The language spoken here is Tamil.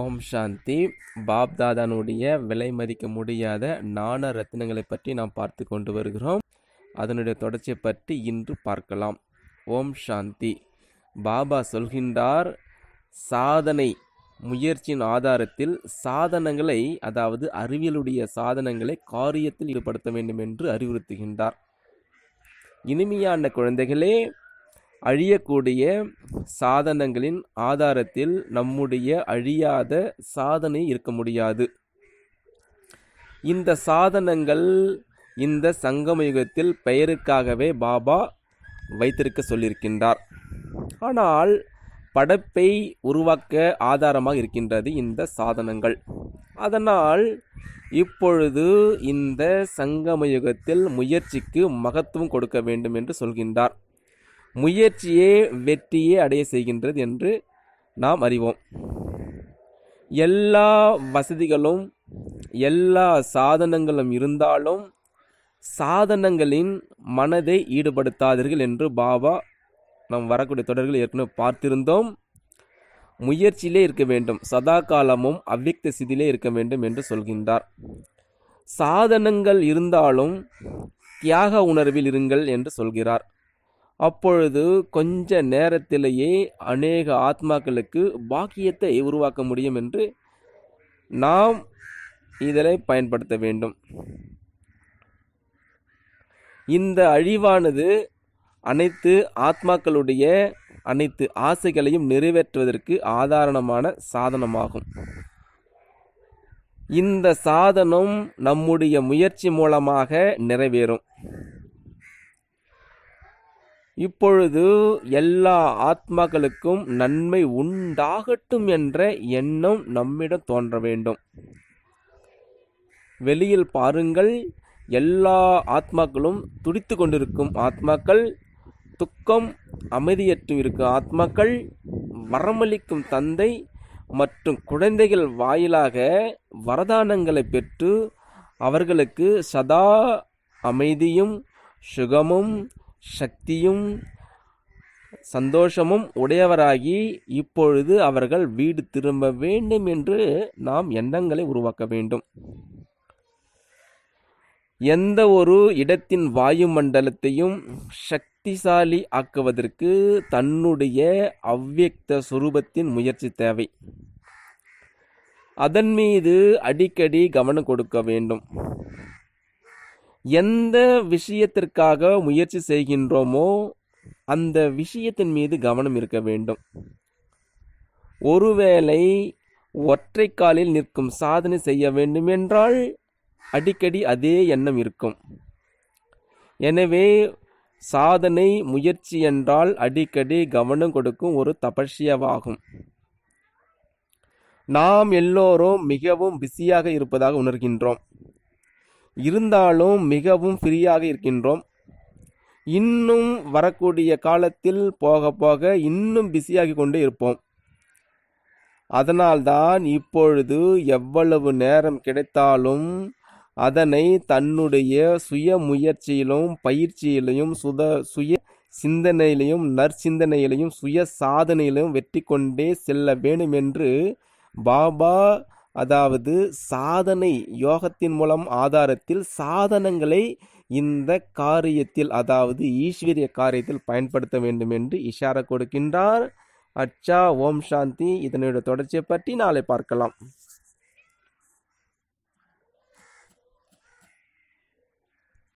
ஓம் சாந்தி தாதானுடைய விலை மதிக்க முடியாத நாண ரத்தினங்களை பற்றி நாம் பார்த்து கொண்டு வருகிறோம் அதனுடைய தொடர்ச்சியை பற்றி இன்று பார்க்கலாம் ஓம் சாந்தி பாபா சொல்கின்றார் சாதனை முயற்சியின் ஆதாரத்தில் சாதனங்களை அதாவது அறிவியலுடைய சாதனங்களை காரியத்தில் ஈடுபடுத்த வேண்டும் என்று அறிவுறுத்துகின்றார் இனிமையான குழந்தைகளே அழியக்கூடிய சாதனங்களின் ஆதாரத்தில் நம்முடைய அழியாத சாதனை இருக்க முடியாது இந்த சாதனங்கள் இந்த சங்கம யுகத்தில் பெயருக்காகவே பாபா வைத்திருக்க சொல்லியிருக்கின்றார் ஆனால் படைப்பை உருவாக்க ஆதாரமாக இருக்கின்றது இந்த சாதனங்கள் அதனால் இப்பொழுது இந்த சங்கம யுகத்தில் முயற்சிக்கு மகத்துவம் கொடுக்க வேண்டும் என்று சொல்கின்றார் முயற்சியே வெற்றியே அடைய செய்கின்றது என்று நாம் அறிவோம் எல்லா வசதிகளும் எல்லா சாதனங்களும் இருந்தாலும் சாதனங்களின் மனதை ஈடுபடுத்தாதீர்கள் என்று பாபா நாம் வரக்கூடிய தொடர்கள் ஏற்கனவே பார்த்திருந்தோம் முயற்சியிலே இருக்க வேண்டும் சதா காலமும் அவ்வியக்த சிதிலே இருக்க வேண்டும் என்று சொல்கின்றார் சாதனங்கள் இருந்தாலும் தியாக உணர்வில் இருங்கள் என்று சொல்கிறார் அப்பொழுது கொஞ்ச நேரத்திலேயே அநேக ஆத்மாக்களுக்கு பாக்கியத்தை உருவாக்க முடியும் என்று நாம் இதனை பயன்படுத்த வேண்டும் இந்த அழிவானது அனைத்து ஆத்மாக்களுடைய அனைத்து ஆசைகளையும் நிறைவேற்றுவதற்கு ஆதாரணமான சாதனமாகும் இந்த சாதனம் நம்முடைய முயற்சி மூலமாக நிறைவேறும் இப்பொழுது எல்லா ஆத்மாக்களுக்கும் நன்மை உண்டாகட்டும் என்ற எண்ணம் நம்மிடம் தோன்ற வேண்டும் வெளியில் பாருங்கள் எல்லா ஆத்மாக்களும் துடித்து கொண்டிருக்கும் ஆத்மாக்கள் துக்கம் அமைதியற்று இருக்கும் ஆத்மாக்கள் வரமளிக்கும் தந்தை மற்றும் குழந்தைகள் வாயிலாக வரதானங்களை பெற்று அவர்களுக்கு சதா அமைதியும் சுகமும் சக்தியும் சந்தோஷமும் உடையவராகி இப்பொழுது அவர்கள் வீடு திரும்ப வேண்டும் என்று நாம் எண்ணங்களை உருவாக்க வேண்டும் எந்த ஒரு இடத்தின் வாயுமண்டலத்தையும் சக்திசாலி ஆக்குவதற்கு தன்னுடைய அவ்வியக்த சுரூபத்தின் முயற்சி தேவை அதன் மீது அடிக்கடி கவனம் கொடுக்க வேண்டும் எந்த விஷயத்திற்காக முயற்சி செய்கின்றோமோ அந்த விஷயத்தின் மீது கவனம் இருக்க வேண்டும் ஒருவேளை ஒற்றை காலில் நிற்கும் சாதனை செய்ய வேண்டும் என்றால் அடிக்கடி அதே எண்ணம் இருக்கும் எனவே சாதனை முயற்சி என்றால் அடிக்கடி கவனம் கொடுக்கும் ஒரு தபஸ்யாவாகும் நாம் எல்லோரும் மிகவும் பிஸியாக இருப்பதாக உணர்கின்றோம் இருந்தாலும் மிகவும் ஃப்ரீயாக இருக்கின்றோம் இன்னும் வரக்கூடிய காலத்தில் போக போக இன்னும் பிஸியாகி கொண்டே இருப்போம் அதனால்தான் இப்பொழுது எவ்வளவு நேரம் கிடைத்தாலும் அதனை தன்னுடைய சுய முயற்சியிலும் பயிற்சியிலையும் சுத சுய சிந்தனையிலையும் நற்சிந்தனையிலையும் சுய சாதனையிலையும் வெற்றி கொண்டே செல்ல வேண்டும் என்று பாபா அதாவது சாதனை யோகத்தின் மூலம் ஆதாரத்தில் சாதனங்களை இந்த காரியத்தில் அதாவது ஈஸ்வரிய காரியத்தில் பயன்படுத்த வேண்டும் என்று இஷாரா கொடுக்கின்றார் அச்சா ஓம் சாந்தி இதனுடைய தொடர்ச்சியை பற்றி நாளை பார்க்கலாம்